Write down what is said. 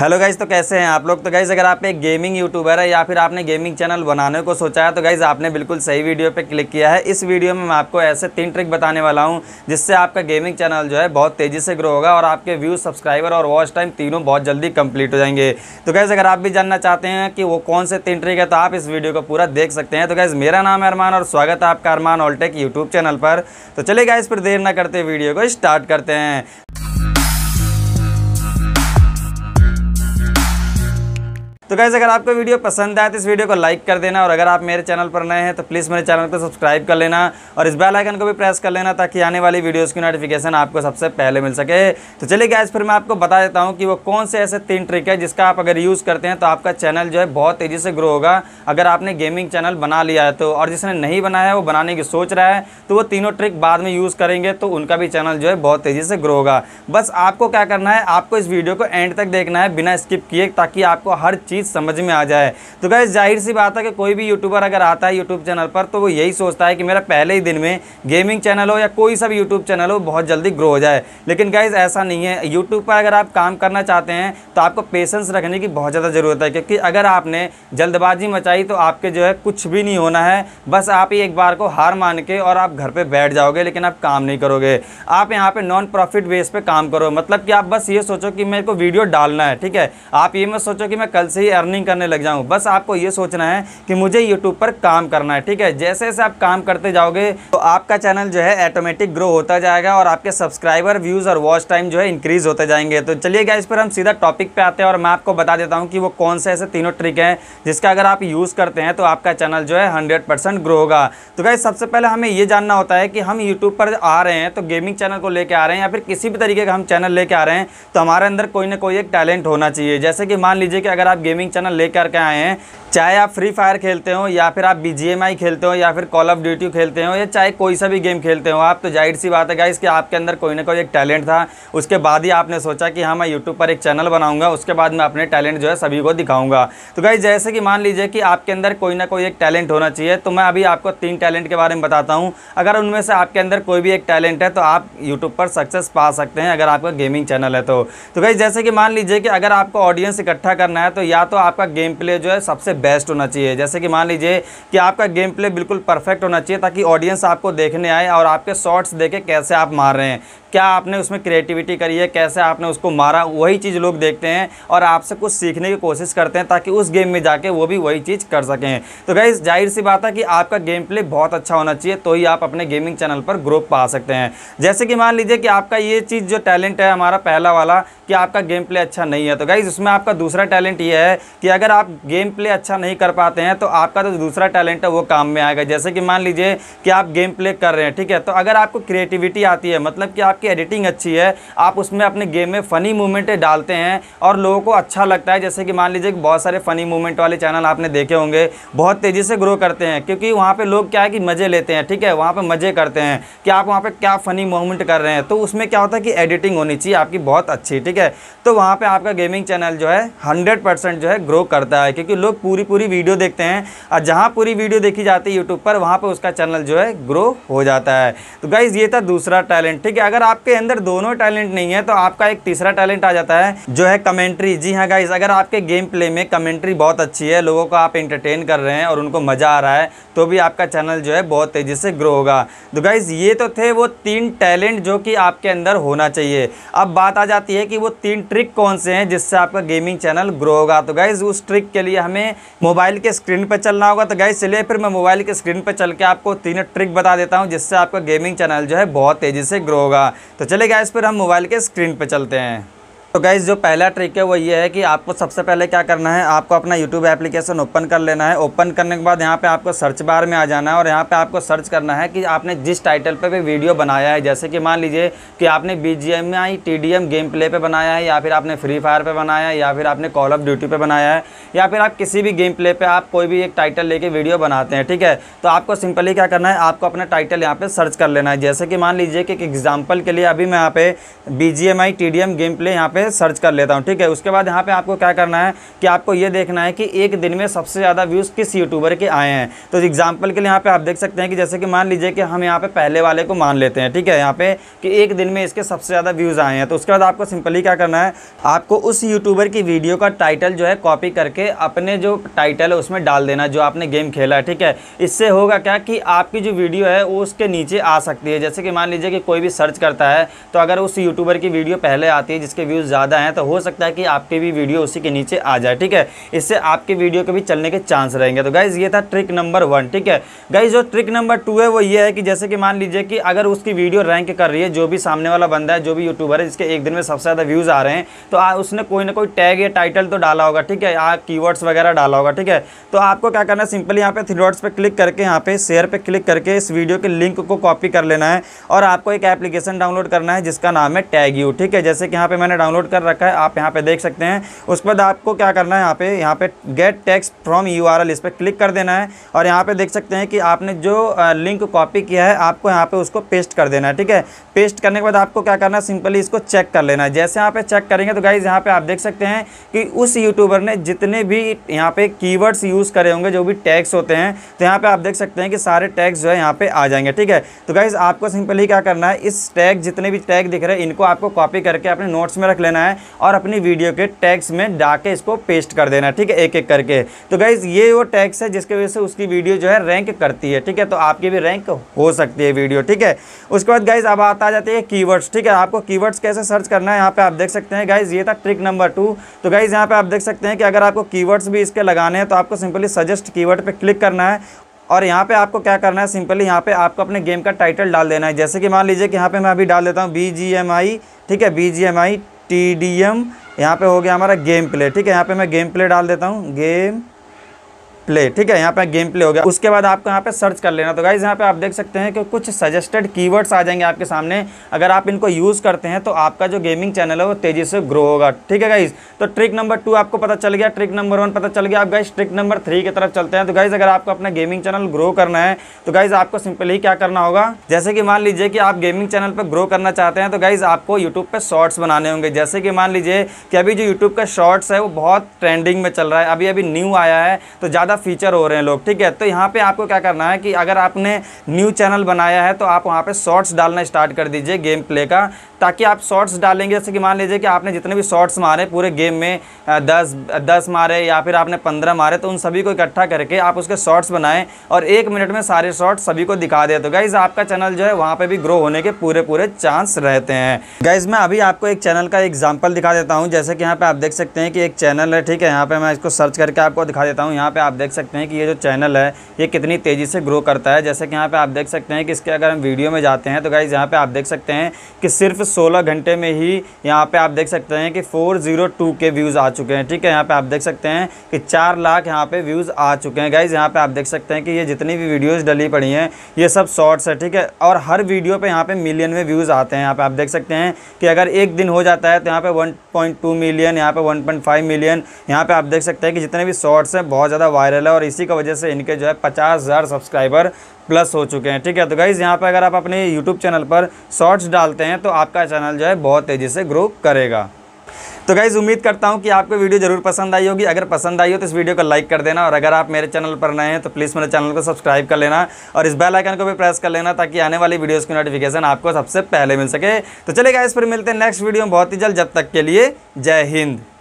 hello guys तो कैसे हैं आप लोग तो गाइज़ अगर आप एक गेमिंग यूट्यूबर है या फिर आपने गेमिंग चैनल बनाने को सोचा है तो गाइज़ आपने बिल्कुल सही वीडियो पे क्लिक किया है इस वीडियो में मैं आपको ऐसे तीन ट्रिक बताने वाला हूं जिससे आपका गेमिंग चैनल जो है बहुत तेज़ी से ग्रो होगा और आपके व्यू सब्सक्राइबर और वॉच टाइम तीनों बहुत जल्दी कंप्लीट हो जाएंगे तो गाइज़ अगर आप भी जानना चाहते हैं कि वो कौन से तीन ट्रिक है तो आप इस वीडियो को पूरा देख सकते हैं तो गाइज़ मेरा नाम है अरमान और स्वागत है आपका अरमान ऑलटेक यूट्यूब चैनल पर तो चलिए गाइज़ फिर देर ना करते वीडियो को स्टार्ट करते हैं तो गैस अगर आपको वीडियो पसंद आए तो इस वीडियो को लाइक कर देना और अगर आप मेरे चैनल पर नए हैं तो प्लीज़ मेरे चैनल को सब्सक्राइब कर लेना और इस बेल आइकन को भी प्रेस कर लेना ताकि आने वाली वीडियोस की नोटिफिकेशन आपको सबसे पहले मिल सके तो चलिए गैस फिर मैं आपको बता देता हूँ कि वो कौन से ऐसे तीन ट्रिक है जिसका आप अगर यूज़ करते हैं तो आपका चैनल जो है बहुत तेज़ी से ग्रो होगा अगर आपने गेमिंग चैनल बना लिया है तो और जिसने नहीं बनाया है वो बनाने की सोच रहा है तो वो तीनों ट्रिक बाद में यूज़ करेंगे तो उनका भी चैनल जो है बहुत तेज़ी से ग्रो होगा बस आपको क्या करना है आपको इस वीडियो को एंड तक देखना है बिना स्किप किए ताकि आपको हर चीज़ चीज़ समझ में आ जाए तो क्या जाहिर सी बात है कि कोई भी यूट्यूबर अगर आता है यूट्यूब चैनल पर तो वो यही सोचता है कि मेरा पहले ही दिन में गेमिंग चैनल हो या कोई सा भी यूट्यूब चैनल हो बहुत जल्दी ग्रो हो जाए लेकिन गैस ऐसा नहीं है यूट्यूब पर अगर आप काम करना चाहते हैं तो आपको पेशेंस रखने की बहुत ज़्यादा ज़रूरत है क्योंकि अगर आपने जल्दबाजी मचाई तो आपके जो है कुछ भी नहीं होना है बस आप ही एक बार को हार मान के और आप घर पर बैठ जाओगे लेकिन आप काम नहीं करोगे आप यहाँ पर नॉन प्रॉफिट बेस पर काम करो मतलब कि आप बस ये सोचो कि मेरे को वीडियो डालना है ठीक है आप ये मत सोचो कि मैं कल से ही ही अर्निंग करने लग जाऊँ बस आपको ये सोचना है कि मुझे यूट्यूब पर काम करना है ठीक है जैसे जैसे आप काम करते जाओगे तो आपका चैनल जो है ऑटोमेटिक ग्रो होता जाएगा और आपके सब्सक्राइबर व्यूज़ और वॉच टाइम जो है इंक्रीज़ होते जाएंगे तो चलिए इस पर हम सीधा टॉपिक पर आते हैं और मैं आपको बता देता हूँ कि वो कौन से ऐसे तीनों ट्रिक हैं जिसका अगर आप यूज़ करते हैं तो आपका चैनल जो है हंड्रेड ग्रो होगा तो गाइज सबसे पहले हमें ये जानना होता है कि हम यूट्यूब पर आ रहे हैं तो गेमिंग चैनल को लेकर आ रहे हैं या फिर किसी भी तरीके का हम चैनल लेके आ रहे हैं तो हमारे अंदर कोई ना कोई एक टैलेंट होना चाहिए जैसे कि मान लीजिए कि अगर आप गेमिंग गेमिंग चैनल लेकर के आए हैं चाहे आप फ्री फायर खेलते हो या फिर आप बी खेलते हो या फिर कॉल ऑफ ड्यूटी खेलते हो या चाहे कोई सा भी गेम खेलते हो आप तो जाहिर सी बात है गाइस कि आपके अंदर कोई ना कोई एक टैलेंट था उसके बाद ही आपने सोचा कि हाँ मैं यूट्यूब पर एक चैनल बनाऊंगा उसके बाद मैं अपने टैलेंट जो है सभी को दिखाऊंगा तो गाइज जैसे कि मान लीजिए कि आपके अंदर कोई ना कोई एक टैलेंट होना चाहिए तो मैं अभी आपको तीन टैलेंट के बारे में बताता हूँ अगर उनमें से आपके अंदर कोई भी एक टैलेंट है तो आप यूट्यूब पर सक्सेस पा सकते हैं अगर आपका गेमिंग चैनल है तो, तो गाइज जैसे कि मान लीजिए कि अगर आपको ऑडियंस इकट्ठा करना है तो या तो आपका गेम प्ले जो है सबसे बेस्ट होना चाहिए जैसे कि मान लीजिए कि आपका गेम प्ले बिल्कुल परफेक्ट होना चाहिए ताकि ऑडियंस आपको देखने आए और आपके शॉर्ट्स देखे कैसे आप मार रहे हैं क्या आपने उसमें क्रिएटिविटी करी है कैसे आपने उसको मारा वही चीज़ लोग देखते हैं और आपसे कुछ सीखने की कोशिश करते हैं ताकि उस गेम में जाके वो भी वही चीज़ कर सकें तो गाइज़ जाहिर सी बात है कि आपका गेम प्ले बहुत अच्छा होना चाहिए तो ही आप अपने गेमिंग चैनल पर ग्रोप पा सकते हैं जैसे कि मान लीजिए कि आपका ये चीज़ जो टैलेंट है हमारा पहला वाला कि आपका गेम प्ले अच्छा नहीं है तो गाइज़ उसमें आपका दूसरा टैलेंट ये है कि अगर आप गेम प्ले अच्छा नहीं कर पाते हैं तो आपका जो तो दूसरा टैलेंट है वो काम में आएगा जैसे कि मान लीजिए कि आप गेम प्ले कर रहे हैं ठीक है तो अगर आपको क्रिएटिविटी आती है मतलब कि आप आपकी एडिटिंग अच्छी है आप उसमें अपने गेम में फ़नी मूवमेंटें डालते हैं और लोगों को अच्छा लगता है जैसे कि मान लीजिए कि बहुत सारे फ़नी मूवमेंट वाले चैनल आपने देखे होंगे बहुत तेज़ी से ग्रो करते हैं क्योंकि वहाँ पर लोग क्या है कि मज़े लेते हैं ठीक है वहाँ पर मज़े करते हैं कि आप वहाँ पर क्या फ़नी मूवमेंट कर रहे हैं तो उसमें क्या होता है कि एडिटिंग होनी चाहिए आपकी बहुत अच्छी ठीक है तो वहाँ पर आपका गेमिंग चैनल जो है हंड्रेड जो है ग्रो करता है क्योंकि लोग पूरी पूरी वीडियो देखते हैं और जहाँ पूरी वीडियो देखी जाती है यूट्यूब पर वहाँ पर उसका चैनल जो है ग्रो हो जाता है तो गाइज़ ये था दूसरा टैलेंट ठीक है अगर आपके अंदर दोनों टैलेंट नहीं है तो आपका एक तीसरा टैलेंट आ जाता है जो है कमेंट्री जी हाँ गाइज अगर आपके गेम प्ले में कमेंट्री बहुत अच्छी है लोगों को आप इंटरटेन कर रहे हैं और उनको मज़ा आ रहा है तो भी आपका चैनल जो है बहुत तेज़ी से ग्रो होगा तो गाइज़ ये तो थे वो तीन टैलेंट जो कि आपके अंदर होना चाहिए अब बात आ जाती है कि वो तीन ट्रिक कौन से हैं जिससे आपका गेमिंग चैनल ग्रो होगा तो गाइज़ उस ट्रिक के लिए हमें मोबाइल के स्क्रीन पर चलना होगा तो गाइज़ चलिए फिर मैं मोबाइल के स्क्रीन पर चल के आपको तीनों ट्रिक बता देता हूँ जिससे आपका गेमिंग चैनल जो है बहुत तेज़ी से ग्रो होगा तो चलेगा इस पर हम मोबाइल के स्क्रीन पर चलते हैं तो गैस जो पहला ट्रिक है वो ये है कि आपको सबसे पहले क्या करना है आपको अपना यूट्यूब एप्लीकेशन ओपन कर लेना है ओपन करने के बाद यहाँ पे आपको सर्च बार में आ जाना है और यहाँ पे आपको सर्च करना है कि आपने जिस टाइटल पे भी वीडियो बनाया है जैसे कि मान लीजिए कि आपने B G M I T D M game play पर बनाया है या फिर आपने फ्री फायर पर बनाया है या फिर आपने कॉल ऑफ ड्यूटी पर बनाया है या फिर आप किसी भी गेम प्ले पर आप कोई भी एक टाइटल लेके वीडियो बनाते हैं ठीक है तो आपको सिंपली क्या करना है आपको अपना टाइटल यहाँ पर सर्च कर लेना है जैसे कि मान लीजिए कि एग्जाम्पल के लिए अभी मैं यहाँ पे B G M I T D M game play यहाँ पर पे सर्च कर लेता हूँ ठीक है उसके बाद यहाँ पे आपको क्या करना है कि आपको ये देखना है कि एक दिन में सबसे ज़्यादा व्यूज़ किस यूट्यूबर के आए हैं तो एग्जाम्पल के लिए यहाँ पर आप देख सकते हैं कि जैसे कि मान लीजिए कि हम यहाँ पर पहले वाले को मान लेते हैं ठीक है यहाँ पे कि एक दिन में इसके सबसे ज़्यादा व्यूज़ आए हैं तो उसके बाद आपको सिंपली क्या करना है आपको उस यूट्यूबर की वीडियो का टाइटल जो है कॉपी करके अपने जो टाइटल है उसमें डाल देना जो आपने गेम खेला है ठीक है इससे होगा क्या कि आपकी जो वीडियो है वो उसके नीचे आ सकती है जैसे कि मान लीजिए कि कोई भी सर्च करता है तो अगर उस यूट्यूबर की वीडियो पहले आती है जिसके व्यूज़ ज़्यादा हैं तो हो सकता है कि आपकी भी वीडियो उसी के नीचे आ जाए ठीक है इससे आपके वीडियो के भी चलने के चांस रहेंगे तो गाइज़ ये था ट्रिक नंबर वन ठीक है गाइज जो ट्रिक नंबर टू है वो ये है कि जैसे कि मान लीजिए कि अगर उसकी वीडियो रैंक कर रही है जो भी सामने वाला बंदा है जो भी यूट्यूबर है जिसके एक दिन में सबसे ज़्यादा व्यूज़ आ रहे हैं तो उसने कोई ना कोई टैग या टाइटल तो डाला होगा ठीक है या की वगैरह डाला होगा ठीक है तो आपको क्या करना है सिंपली यहाँ पे थ्री डॉट्स पर क्लिक करके यहाँ पे शेयर पर क्लिक करके इस वीडियो के लिंक को कॉपी कर लेना है और आपको एक एप्लीकेशन डाउनलोड करना है जिसका नाम है टैग यू ठीक है जैसे कि यहाँ पर मैंने डाउनलोड डाउनलोड कर रखा है आप यहाँ पे देख सकते हैं उसके बाद आपको क्या करना है यहाँ पे यहाँ पे get text from U R L इस पर क्लिक कर देना है और यहाँ पे देख सकते हैं कि आपने जो लिंक कॉपी किया है आपको यहाँ पे उसको पेस्ट कर देना है ठीक है पेस्ट करने के बाद आपको क्या करना है सिंपली इसको चेक कर लेना है जैसे यहाँ पे चेक करेंगे तो गाइज यहाँ पे आप देख सकते हैं कि उस यूट्यूबर ने जितने भी यहाँ पे कीवर्ड्स यूज़ करे होंगे जो भी टैक्स होते हैं तो यहाँ पे आप देख सकते हैं कि सारे टैक्स जो है यहाँ पे आ जाएंगे ठीक है तो गाइज आपको सिंपली क्या करना है इस टैग जितने भी टैग दिख रहे हैं इनको आपको कॉपी करके अपने नोट्स में रख लेना लेना है और अपनी वीडियो के टैग्स में डाके इसको पेस्ट कर देना है ठीक है एक एक करके तो गाइज़ ये वो टैग्स है जिसकी वजह से उसकी वीडियो जो है रैंक करती है ठीक है तो आपकी भी रैंक हो सकती है वीडियो ठीक है उसके बाद गाइज़ अब आता जाती है कीवर्ड्स ठीक है आपको कीवर्ड्स कैसे सर्च करना है यहाँ पे आप देख सकते हैं गाइज़ ये था ट्रिक नंबर टू तो गाइज़ यहाँ पे आप देख सकते हैं कि अगर आपको कीवर्ड्स भी इसके लगाने हैं तो आपको सिंपली सजेस्ट कीवर्ड पे क्लिक करना है और यहाँ पे आपको क्या करना है सिंपली यहाँ पे आपको अपने गेम का टाइटल डाल देना है जैसे कि मान लीजिए कि यहाँ पे मैं अभी डाल देता हूँ बी ठीक है बी टी डी एम यहाँ पे हो गया हमारा गेम प्ले ठीक है यहाँ पे मैं गेम प्ले डाल देता हूँ गेम प्ले ठीक है यहाँ पे गेम प्ले हो गया उसके बाद आपको यहाँ पे सर्च कर लेना तो गाइज यहाँ पे आप देख सकते हैं कि कुछ सजेस्टेड कीवर्ड्स आ जाएंगे आपके सामने अगर आप इनको यूज़ करते हैं तो आपका जो गेमिंग चैनल है वो तेज़ी से ग्रो होगा ठीक है गाइज तो ट्रिक नंबर टू आपको पता चल गया ट्रिक नंबर वन पता चल गया आप गाइज ट्रिक नंबर थ्री की तरफ चलते हैं तो गाइज अगर आपको अपना गेमिंग चैनल ग्रो करना है तो गाइज आपको सिंपली क्या करना होगा जैसे कि मान लीजिए कि आप गेमिंग चैनल पर ग्रो करना चाहते हैं तो गाइज आपको यूट्यूब पर शॉर्ट्स बनाने होंगे जैसे कि मान लीजिए कि अभी जो यूट्यूब का शॉर्ट्स है वो बहुत ट्रेंडिंग में चल रहा है अभी अभी न्यू आया है तो ज़्यादा फीचर हो रहे हैं लोग ठीक है तो यहाँ पे आपको क्या करना है कि अगर आपने न्यू चैनल बनाया है तो आप वहाँ पे शॉर्ट्स डालना स्टार्ट कर दीजिए गेम प्ले का ताकि आप शॉर्ट्स डालेंगे जैसे कि मान लीजिए कि आपने जितने भी शॉर्ट्स मारे पूरे गेम में दस दस मारे या फिर आपने पंद्रह मारे तो उन सभी को इकट्ठा करके आप उसके शॉर्ट्स बनाएं और एक मिनट में सारे शॉर्ट्स सभी को दिखा दे तो गाइज़ आपका चैनल जो है वहाँ पर भी ग्रो होने के पूरे पूरे चांस रहते हैं गाइज़ मैं अभी आपको एक चैनल का एग्जाम्पल दिखा देता हूँ जैसे कि यहाँ पर आप देख सकते हैं कि एक चैनल है ठीक है यहाँ पर मैं इसको सर्च करके आपको दिखा देता हूँ यहाँ पर आप देख सकते हैं कि ये जो चैनल है ये कितनी तेज़ी से ग्रो करता है जैसे कि यहाँ पर आप देख सकते हैं कि इसके अगर हम वीडियो में जाते हैं तो गाइज़ यहाँ पर आप देख सकते हैं कि सिर्फ 16 घंटे में ही यहाँ पे आप देख सकते हैं कि 402 के व्यूज़ आ चुके हैं ठीक है यहाँ पे आप देख सकते हैं कि चार लाख यहाँ पे व्यूज़ आ चुके हैं गाइज़ यहाँ पे आप देख सकते हैं कि ये जितनी भी वीडियोज़ डली पड़ी हैं ये सब शॉर्ट्स है ठीक है और हर वीडियो पर यहाँ पर मिलियन में व्यूज़ आते हैं यहाँ पर आप देख सकते हैं कि अगर एक दिन हो जाता है तो यहाँ पर वन मिलियन यहाँ पर वन मिलियन यहाँ पर आप देख सकते हैं कि जितने भी शॉर्ट्स हैं बहुत ज़्यादा वायरल है और इसी की वजह से इनके जो है पचास सब्सक्राइबर प्लस हो चुके हैं ठीक है तो गाइज़ यहाँ पर अगर आप अपने यूट्यूब चैनल पर शॉर्ट्स डालते हैं तो आपका चैनल जो है बहुत तेज़ी से ग्रो करेगा तो गाइज़ उम्मीद करता हूँ कि आपको वीडियो जरूर पसंद आई होगी अगर पसंद आई हो तो इस वीडियो को लाइक कर देना और अगर आप मेरे चैनल पर नए हैं तो प्लीज़ मेरे चैनल को सब्सक्राइब कर लेना और इस बेल आइकन को भी प्रेस कर लेना ताकि आने वाली वीडियोस की नोटिफिकेशन आपको सबसे पहले मिल सके तो चलिए गाइज़ फिर मिलते हैं नेक्स्ट वीडियो में बहुत ही जल्द जब तक के लिए जय हिंद